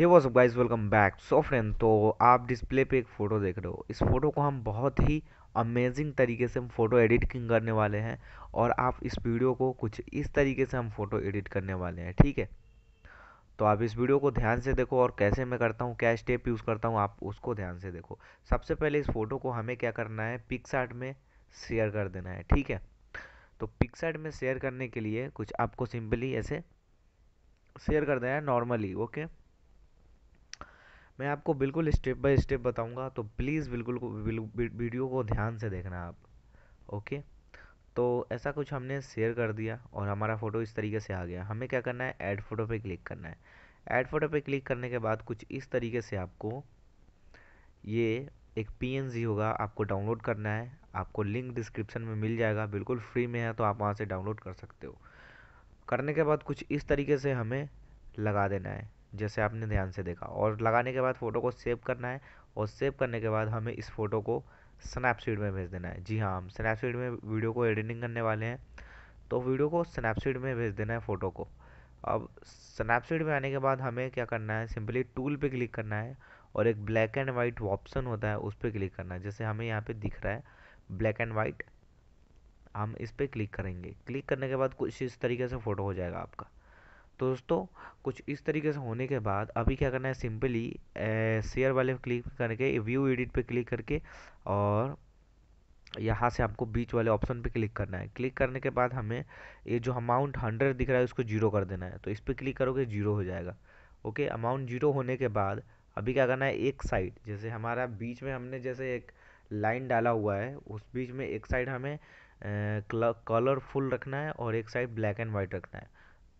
Hey was guys welcome back so friend तो आप display पे एक फ़ोटो देख रहे हो इस फ़ोटो को हम बहुत ही अमेजिंग तरीके से हम फ़ोटो एडिटिंग करने वाले हैं और आप इस वीडियो को कुछ इस तरीके से हम फ़ोटो एडिट करने वाले हैं ठीक है तो आप इस वीडियो को ध्यान से देखो और कैसे मैं करता हूँ क्या स्टेप यूज़ करता हूँ आप उसको ध्यान से देखो सबसे पहले इस फ़ोटो को हमें क्या करना है पिक्सार्ट में शेयर कर देना है ठीक है तो पिक्सार्ट में शेयर करने के लिए कुछ आपको सिंपली ऐसे शेयर कर देना है नॉर्मली ओके okay? मैं आपको बिल्कुल स्टेप बाय स्टेप बताऊंगा तो प्लीज़ बिल्कुल वीडियो को ध्यान से देखना आप ओके तो ऐसा कुछ हमने शेयर कर दिया और हमारा फ़ोटो इस तरीके से आ गया हमें क्या करना है ऐड फ़ोटो पे क्लिक करना है ऐड फ़ोटो पे क्लिक करने के बाद कुछ इस तरीके से आपको ये एक पी होगा आपको डाउनलोड करना है आपको लिंक डिस्क्रिप्शन में मिल जाएगा बिल्कुल फ्री में है तो आप वहाँ से डाउनलोड कर सकते हो करने के बाद कुछ इस तरीके से हमें लगा देना है जैसे आपने ध्यान से देखा और लगाने के बाद फ़ोटो को सेव करना है और सेव करने के बाद हमें इस फ़ोटो को स्नैपसीड में भेज देना है जी हाँ हम स्नैपसीड में वीडियो को एडिटिंग करने वाले हैं तो वीडियो को स्नैपसीड में भेज देना है फ़ोटो को अब स्नैपसीड में आने के बाद हमें क्या करना है सिंपली टूल पे क्लिक करना है और एक ब्लैक एंड वाइट ऑप्शन होता है उस पर क्लिक करना है जैसे हमें यहाँ पर दिख रहा है ब्लैक एंड वाइट हम इस पर क्लिक करेंगे क्लिक करने के बाद कुछ इस तरीके से फ़ोटो हो जाएगा आपका तो दोस्तों कुछ इस तरीके से होने के बाद अभी क्या करना है सिंपली शेयर वाले क्लिक करके व्यू एडिट पे क्लिक करके और यहाँ से आपको बीच वाले ऑप्शन पे क्लिक करना है क्लिक करने के बाद हमें ये जो अमाउंट हंड्रेड दिख रहा है उसको जीरो कर देना है तो इस पर क्लिक करोगे जीरो हो जाएगा ओके अमाउंट जीरो होने के बाद अभी क्या करना है एक साइड जैसे हमारा बीच में हमने जैसे एक लाइन डाला हुआ है उस बीच में एक साइड हमें कलरफुल रखना है और एक साइड ब्लैक एंड वाइट रखना है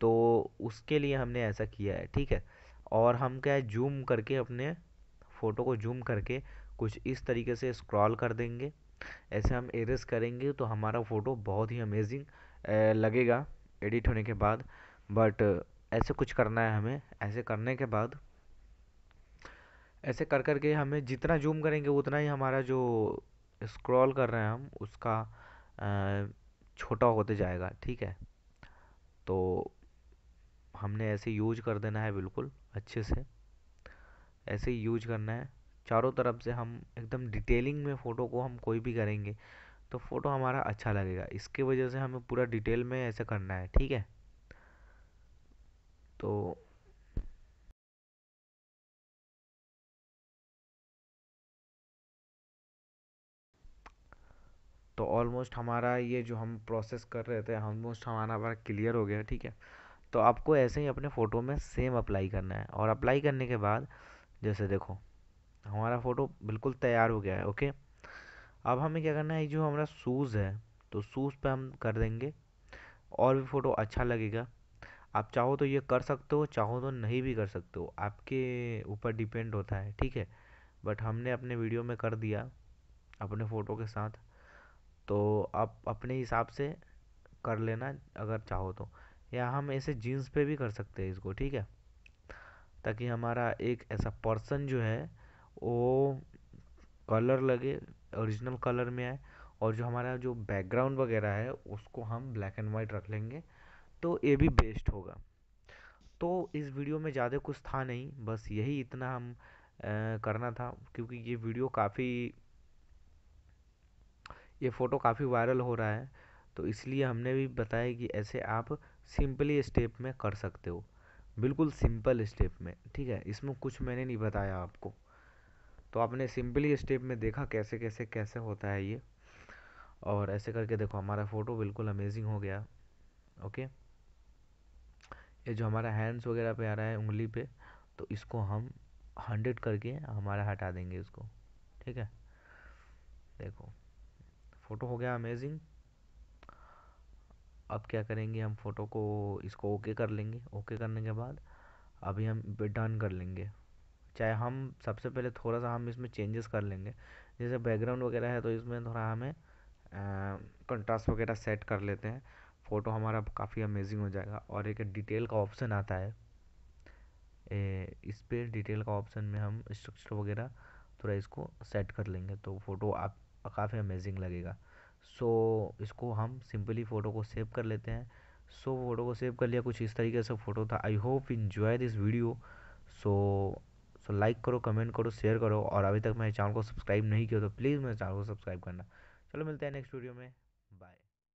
तो उसके लिए हमने ऐसा किया है ठीक है और हम क्या है जूम करके अपने फ़ोटो को जूम करके कुछ इस तरीके से स्क्रॉल कर देंगे ऐसे हम एरेस करेंगे तो हमारा फ़ोटो बहुत ही अमेजिंग लगेगा एडिट होने के बाद बट ऐसे कुछ करना है हमें ऐसे करने के बाद ऐसे कर कर के हमें जितना जूम करेंगे उतना ही हमारा जो स्क्रॉल कर रहे हैं हम उसका छोटा होते जाएगा ठीक है तो हमने ऐसे यूज कर देना है बिल्कुल अच्छे से ऐसे ही यूज करना है चारों तरफ से हम एकदम डिटेलिंग में फ़ोटो को हम कोई भी करेंगे तो फ़ोटो हमारा अच्छा लगेगा इसके वजह से हमें पूरा डिटेल में ऐसे करना है ठीक है तो तो ऑलमोस्ट हमारा ये जो हम प्रोसेस कर रहे थे ऑलमोस्ट हमारा हमारा क्लियर हो गया ठीक है तो आपको ऐसे ही अपने फ़ोटो में सेम अप्लाई करना है और अप्लाई करने के बाद जैसे देखो हमारा फ़ोटो बिल्कुल तैयार हो गया है ओके अब हमें क्या करना है जो हमारा शूज़ है तो शूज़ पे हम कर देंगे और भी फ़ोटो अच्छा लगेगा आप चाहो तो ये कर सकते हो चाहो तो नहीं भी कर सकते हो आपके ऊपर डिपेंड होता है ठीक है बट हमने अपने वीडियो में कर दिया अपने फ़ोटो के साथ तो आप अपने हिसाब से कर लेना अगर चाहो तो या हम ऐसे जीन्स पे भी कर सकते हैं इसको ठीक है ताकि हमारा एक ऐसा पर्सन जो है वो कलर लगे ओरिजिनल कलर में आए और जो हमारा जो बैकग्राउंड वगैरह है उसको हम ब्लैक एंड वाइट रख लेंगे तो ये भी बेस्ट होगा तो इस वीडियो में ज़्यादा कुछ था नहीं बस यही इतना हम आ, करना था क्योंकि ये वीडियो काफ़ी ये फ़ोटो काफ़ी वायरल हो रहा है तो इसलिए हमने भी बताया कि ऐसे आप सिंपली स्टेप में कर सकते हो बिल्कुल सिंपल स्टेप में ठीक है इसमें कुछ मैंने नहीं बताया आपको तो आपने सिंपली स्टेप में देखा कैसे कैसे कैसे होता है ये और ऐसे करके देखो हमारा फ़ोटो बिल्कुल अमेजिंग हो गया ओके ये जो हमारा हैंड्स वगैरह पे आ रहा है उंगली पे तो इसको हम हंड्रेड करके हमारा हटा देंगे इसको ठीक है देखो फ़ोटो हो गया अमेजिंग अब क्या करेंगे हम फ़ोटो को इसको ओके कर लेंगे ओके करने के बाद अभी हम डन कर लेंगे चाहे हम सबसे पहले थोड़ा सा हम इसमें चेंजेस कर लेंगे जैसे बैकग्राउंड वगैरह है तो इसमें थोड़ा हमें कंट्रास्ट वगैरह सेट कर लेते हैं फ़ोटो हमारा काफ़ी अमेजिंग हो जाएगा और एक डिटेल का ऑप्शन आता है ए, इस पर डिटेल का ऑप्शन में हम स्ट्रक्चर वगैरह थोड़ा इसको सेट कर लेंगे तो फ़ोटो आप काफ़ी अमेजिंग लगेगा सो so, इसको हम सिंपली फ़ोटो को सेव कर लेते हैं सो so, फोटो को सेव कर लिया कुछ इस तरीके से फ़ोटो था I hope enjoy this video so so like करो कमेंट करो शेयर करो और अभी तक मेरे चैनल को सब्सक्राइब नहीं किया तो प्लीज़ मेरे चैनल को सब्सक्राइब करना चलो मिलते हैं नेक्स्ट वीडियो में